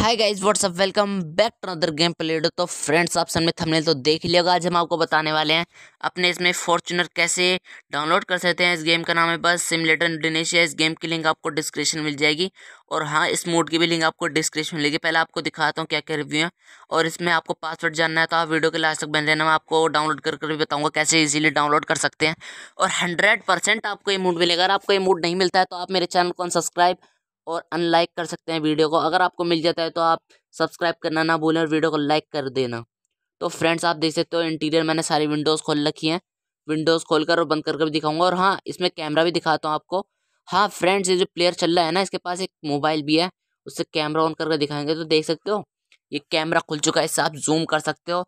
hi guys what's up welcome back to other game played तो friends आप सामने thumbnail तो देख लिएगा आज हम आपको बताने वाले हैं अपने इसमें फॉर्चुनर कैसे डाउनलोड कर सकते हैं इस गेम का नाम है बस सिमलेटर इंडोनेशिया इस गेम की लिंक आपको डिस्क्रिप्शन मिल जाएगी और हाँ इस मोड की भी लिंक आपको डिस्क्रिप्शन मिलेगी पहले आपको दिखाता हूँ क्या क्या रिव्यू है और इसमें आपको पासवर्ड जानना है तो आप वीडियो के लास्ट तक बन रहे मैं आपको डाउनलोड कर भी बताऊँगा कैसे ईजिली डाउनलोड कर सकते हैं और हंड्रेड परसेंट आपको ये मूड मिलेगा अगर आपको ये मूड नहीं मिलता है तो आप मेरे चैनल को अनसब्सक्राइब और अनलाइक कर सकते हैं वीडियो को अगर आपको मिल जाता है तो आप सब्सक्राइब करना ना भूलें और वीडियो को लाइक कर देना तो फ्रेंड्स आप देख सकते हो इंटीरियर मैंने सारी विंडोज़ खोल रखी हैं विंडोज़ खोल कर और बंद करके भी दिखाऊंगा और हाँ इसमें कैमरा भी दिखाता हूँ आपको हाँ फ्रेंड्स ये जो प्लेयर चल रहा है ना इसके पास एक मोबाइल भी है उससे कैमरा ऑन करके दिखाएंगे तो देख सकते हो ये कैमरा खुल चुका है इससे आप जूम कर सकते हो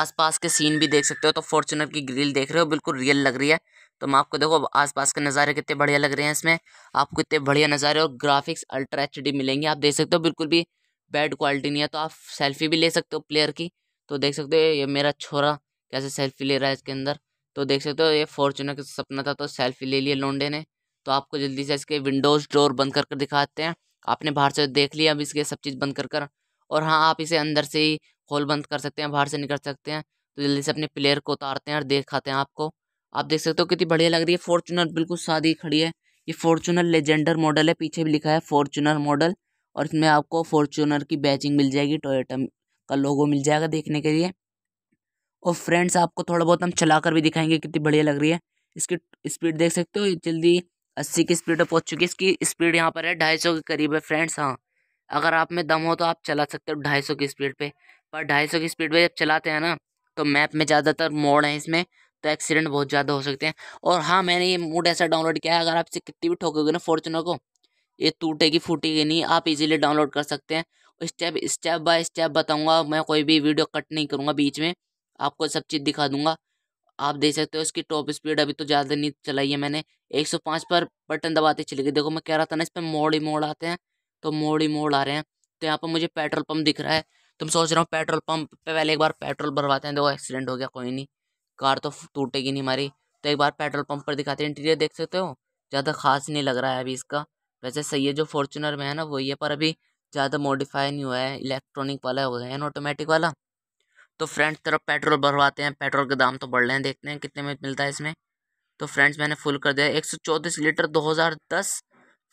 आसपास के सीन भी देख सकते हो तो फॉर्चुनर की ग्रिल देख रहे हो बिल्कुल रियल लग रही है तो मैं आपको देखो आसपास के नज़ारे कितने बढ़िया लग रहे हैं इसमें आपको इतने बढ़िया नज़ारे और ग्राफिक्स अल्ट्रा एच मिलेंगे आप देख सकते हो बिल्कुल भी बैड क्वालिटी नहीं है तो आप सेल्फी भी ले सकते हो प्लेयर की तो देख सकते हो ये मेरा छोरा कैसे सेल्फी ले रहा है इसके अंदर तो देख सकते हो ये फॉर्चुनर का सपना था तो सेल्फी ले लिया लोंडे ने तो आपको जल्दी से इसके विंडोज़ डोर बंद कर कर दिखाते हैं आपने बाहर से देख लिया अब इसके सब चीज़ बंद कर कर और हाँ आप इसे अंदर से ही खोल बंद कर सकते हैं बाहर से निकल सकते हैं तो जल्दी से अपने प्लेयर को उतारते हैं और देखाते हैं आपको आप देख सकते हो कितनी बढ़िया लग रही है फॉर्चुनर बिल्कुल सादी खड़ी है ये फॉर्चुनर लेजेंडर मॉडल है पीछे भी लिखा है फॉर्चुनर मॉडल और इसमें आपको फॉर्चुनर की बैचिंग मिल जाएगी टोयटम का लोगो मिल जाएगा देखने के लिए और फ्रेंड्स आपको थोड़ा बहुत हम चला कर भी दिखाएंगे कितनी बढ़िया लग रही है इसकी स्पीड देख सकते हो जल्दी अस्सी की स्पीड पर पहुँच चुकी है इसकी स्पीड यहाँ पर है ढाई सौ के करीब है फ्रेंड्स हाँ अगर आप में दम हो तो आप चला सकते हो ढाई सौ की स्पीड पे पर ढाई सौ की स्पीड पे जब चलाते हैं ना तो मैप में ज़्यादातर मोड़ हैं इसमें सकता है एक्सीडेंट बहुत ज़्यादा हो सकते हैं और हाँ मैंने ये मूड ऐसा डाउनलोड किया है अगर आपसे कितनी भी ठोकोगे ना फॉर्चुनर को ये टूटेगी फूटेगी नहीं आप इजीली डाउनलोड कर सकते हैं स्टेप स्टेप बाय स्टेप बताऊंगा मैं कोई भी वीडियो कट नहीं करूंगा बीच में आपको सब चीज़ दिखा दूंगा आप देख सकते हो इसकी टॉप स्पीड अभी तो ज़्यादा नहीं चलाई है मैंने एक पर बटन दबाते चले गए देखो मैं कह रहा था ना इस पर मोड़ ही मोड़ आते हैं तो मोड़ ही मोड़ आ रहे हैं तो यहाँ पर मुझे पेट्रोल पम्प दिख रहा है तुम तो सोच रहा हूँ पेट्रोल पंप पे पहले एक बार पेट्रोल भरवाते हैं देखो एक्सीडेंट हो गया कोई नहीं कार तो टूटेगी नहीं हमारी तो एक बार पेट्रोल पंप पर दिखाते हैं इंटीरियर देख सकते हो ज़्यादा खास नहीं लग रहा है अभी इसका वैसे सही है जो फॉर्चुनर में है ना वही है पर अभी ज़्यादा मॉडिफाई नहीं हुआ है इलेक्ट्रॉनिक वाला हो गया है ऑटोमेटिक वाला तो फ्रेंड्स तरफ पेट्रोल भरवाते हैं पेट्रोल के दाम तो बढ़ रहे हैं देखते हैं कितने में मिलता है इसमें तो फ्रेंड्स मैंने फुल कर दिया एक सौ चौंतीस लीटर दो हज़ार दस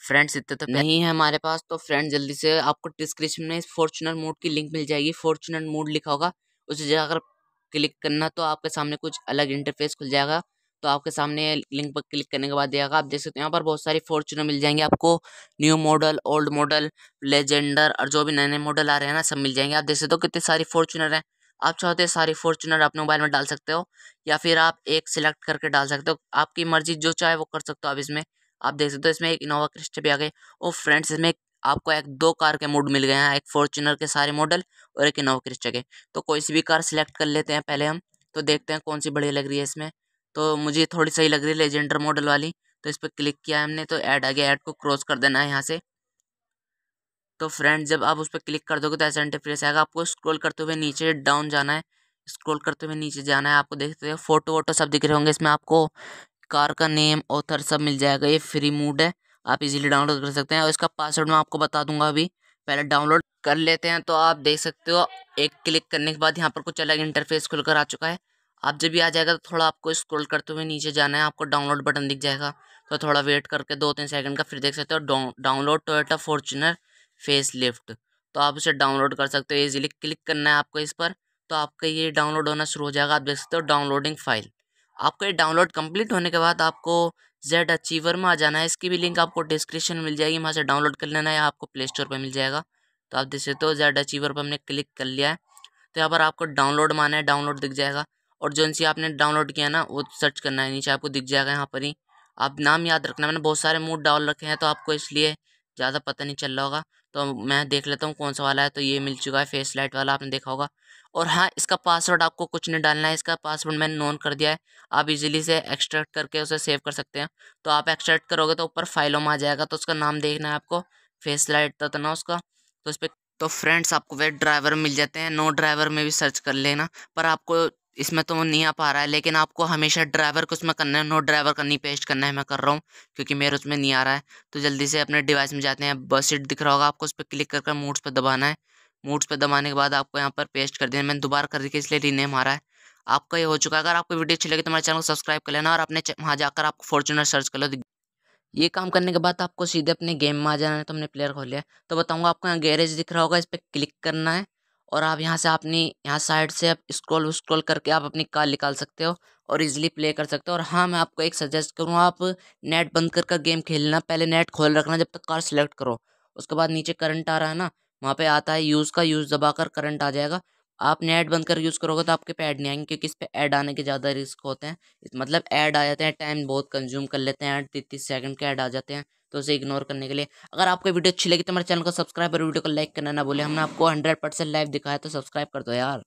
फ्रेंड्स इतने तक तो नहीं है हमारे पास तो फ्रेंड जल्दी से आपको डिस्क्रिप्शन में फॉर्चुनर मोड की लिंक मिल जाएगी फॉर्चुनर मोड लिखा होगा उसे जाकर क्लिक करना तो आपके सामने कुछ अलग इंटरफेस खुल जाएगा तो आपके सामने लिंक पर क्लिक करने के बाद देगा आप देख सकते हैं यहाँ पर बहुत सारी फॉर्चुनर मिल जाएंगे आपको new model old model Legender और जो भी नए नए मॉडल आ रहे हैं ना सब मिल जाएंगे आप देख सकते हो कितने सारी फॉर्चुनर हैं आप चाहते हैं सारी फॉर्चुनर अपने मोबाइल में डाल सकते हो या फिर आप एक सिलेक्ट करके डाल सकते हो आपकी मर्जी जो चाहे वो कर सकते हो आप इसमें आप देख सकते हो इसमें एक इनोवा क्रिस्ट भी आ गए और फ्रेंड्स इसमें एक आपको एक दो कार के मूड मिल गए हैं एक फॉर्चुनर के सारे मॉडल और एक इनोवा क्रिस्टा के तो कोई सी भी कार सेलेक्ट कर लेते हैं पहले हम तो देखते हैं कौन सी बढ़िया लग रही है इसमें तो मुझे थोड़ी सही लग रही है लेजेंडर मॉडल वाली तो इस पर क्लिक किया हमने तो ऐड आ गया ऐड को क्रॉस कर देना है यहाँ से तो फ्रेंड जब आप उस पर क्लिक कर दोगे तो ऐसा इंटरफेस आएगा आपको स्क्रॉल करते हुए नीचे डाउन जाना है स्क्रॉल करते हुए नीचे जाना है आपको देखते हैं फ़ोटो वोटो सब दिख रहे होंगे इसमें आपको कार का नेम ऑथर सब मिल जाएगा ये फ्री मूड है आप इजीली डाउनलोड कर सकते हैं और इसका पासवर्ड मैं आपको बता दूंगा अभी पहले डाउनलोड कर लेते हैं तो आप देख सकते हो एक क्लिक करने के बाद यहाँ पर कुछ अलग इंटरफेस खुलकर आ चुका है आप जब भी आ जाएगा तो थोड़ा आपको स्क्रॉल करते हुए नीचे जाना है आपको डाउनलोड बटन दिख जाएगा तो थोड़ा वेट करके दो तीन सेकंड का फिर देख सकते हो डाउनलोड टोटा फॉर्चुनर फेस लिफ्ट तो आप उसे डाउनलोड कर सकते हो ईजिली क्लिक करना है आपको इस पर तो आपका ये डाउनलोड होना शुरू हो जाएगा आप देख सकते हो डाउनलोडिंग फाइल आपको ये डाउनलोड कंप्लीट होने के बाद आपको जेड अचीवर में आ जाना है इसकी भी लिंक आपको डिस्क्रिप्शन में मिल जाएगी वहाँ से डाउनलोड कर लेना है आपको प्ले स्टोर पर मिल जाएगा तो आप देख सकते हो जेड अचीवर पर हमने क्लिक कर लिया है तो यहाँ पर आपको डाउनलोड माना है डाउनलोड दिख जाएगा और जो सी आपने डाउनलोड किया ना वो सर्च करना है नीचे आपको दिख जाएगा यहाँ पर ही आप नाम याद रखना मैंने बहुत सारे मूड डाल रखे हैं तो आपको इसलिए ज़्यादा पता नहीं चल रहा होगा तो मैं देख लेता हूँ कौन सा वाला है तो ये मिल चुका है फेस लाइट वाला आपने देखा होगा और हाँ इसका पासवर्ड आपको कुछ नहीं डालना है इसका पासवर्ड मैंने नॉन कर दिया है आप इजीली से एक्सट्रैक्ट करके उसे सेव कर सकते हैं तो आप एक्सट्रैक्ट करोगे तो ऊपर फाइलों में आ जाएगा तो उसका नाम देखना है आपको फेस लाइट तो ना उसका तो उस पर तो फ्रेंड्स आपको वे ड्राइवर मिल जाते हैं नो ड्राइवर में भी सर्च कर लेना पर आपको इसमें तो नहीं आ पा रहा है लेकिन आपको हमेशा ड्राइवर को उसमें करना है नोट ड्राइवर का नहीं पेस्ट करना है मैं कर रहा हूँ क्योंकि मेरे उसमें नहीं आ रहा है तो जल्दी से अपने डिवाइस में जाते हैं बस सीट दिख रहा होगा आपको उस पर क्लिक कर कर पर दबाना है मूड्स पर दबाने के बाद आपको यहाँ पर पेस्ट कर देना मैंने दोबारा कर दिया इसलिए रीनेम आ रहा है आपका ये हो चुका है अगर आपको वीडियो अच्छी लगी तो हमारे चैनल को सब्सक्राइब कर लेना और अपने वहाँ जाकर आपको फॉर्चुनर सर्च कर लो ये काम करने के बाद आपको सीधे अपने गेम में आ जाना है तो हमने प्लेयर खोल लिया तो बताऊँगा आपको यहाँ गैरेज दिख रहा होगा इस पर क्लिक करना है और आप यहाँ से अपनी यहाँ साइड से आप स्क्रॉल स्क्रॉल करके आप अपनी कार निकाल सकते हो और इजीली प्ले कर सकते हो और हाँ मैं आपको एक सजेस्ट करूँ आप नेट बंद कर गेम खेलना पहले नेट खोल रखना जब तक कार सेलेक्ट करो उसके बाद नीचे करंट आ रहा है ना वहाँ पे आता है यूज़ का यूज़ दबा कर करंट आ जाएगा आप नेट बंद कर यूज़ करोगे तो आपके पे ऐड नहीं आएंगे क्योंकि इस पर ऐड आने के ज़्यादा रिस्क होते हैं मतलब ऐड आ जाते हैं टाइम बहुत कंज्यूम कर लेते हैं तीस सेकंड के ऐड आ जाते हैं तो उसे इग्नोर करने के लिए अगर आपको वीडियो अच्छी लगी तो हमारे चैनल को सब्सक्राइब और वीडियो को लाइक करना ना बोले हमने आपको हंड्रेड परसेंट लाइव दिखाया तो सब्सक्राइब कर दो यार